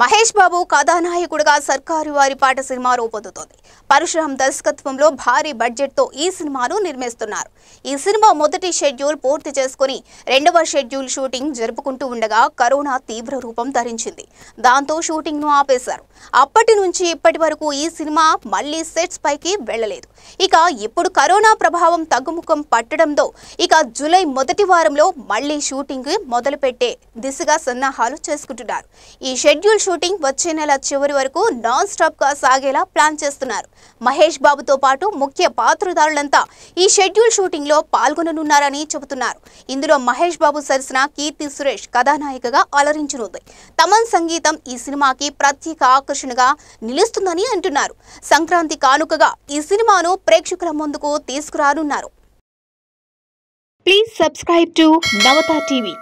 మహేష్ బాబు కథానాయకుడుగా సర్కారు వారి పాట సినిమా రూపొందుతోంది పరశురామ్ దర్శకత్వంలో భారీ బడ్జెట్తో ఈ సినిమాను నిర్మిస్తున్నారు ఈ సినిమా మొదటి షెడ్యూల్ పూర్తి చేసుకుని రెండవ షెడ్యూల్ షూటింగ్ జరుపుకుంటూ ఉండగా కరోనా తీవ్ర రూపం ధరించింది దాంతో షూటింగ్ను ఆపేశారు అప్పటి నుంచి ఇప్పటి వరకు ఈ సినిమా మళ్లీ సెట్స్ పైకి వెళ్లలేదు ఇక ఇప్పుడు కరోనా ప్రభావం తగ్గుముఖం పట్టడంతో ఇక జూలై మొదటి వారంలో మళ్లీ షూటింగ్ మొదలుపెట్టే దిశగా సన్నాహాలు చేసుకుంటున్నారు ఈ షెడ్యూల్ షూటింగ్ వచ్చే నెల చివరి వరకు నాన్ స్టాప్ గా సాగేలా ప్లాన్ చేస్తున్నారు మహేష్ బాబుతో పాటు ముఖ్య పాత్రధారులంతా ఈ షెడ్యూల్ షూటింగ్ లో పాల్గొననున్నారని చెబుతున్నారు ఇందులో మహేష్ బాబు సరసన కీర్తి సురేష్ కథానాయికగా అలరించనుంది తమన్ సంగీతం ఈ సినిమాకి ప్రత్యేక ఆకర్షణగా నిలుస్తుందని అంటున్నారు సంక్రాంతి కానుకగా ఈ సినిమాను వీడియోను ప్రేక్షకుల ముందుకు తీసుకురానున్నారు please subscribe to Navata TV